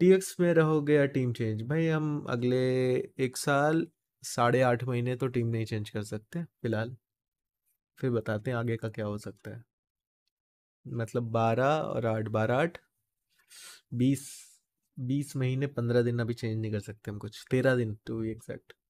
TX में रहोगे या टीम चेंज भाई हम अगले एक साल साढ़े आठ महीने तो टीम नहीं चेंज कर सकते फिलहाल फिर बताते हैं आगे का क्या हो सकता है मतलब बारह और आठ बारह आठ बीस बीस महीने पंद्रह दिन अभी चेंज नहीं कर सकते हम कुछ तेरह दिन टू एग्जैक्ट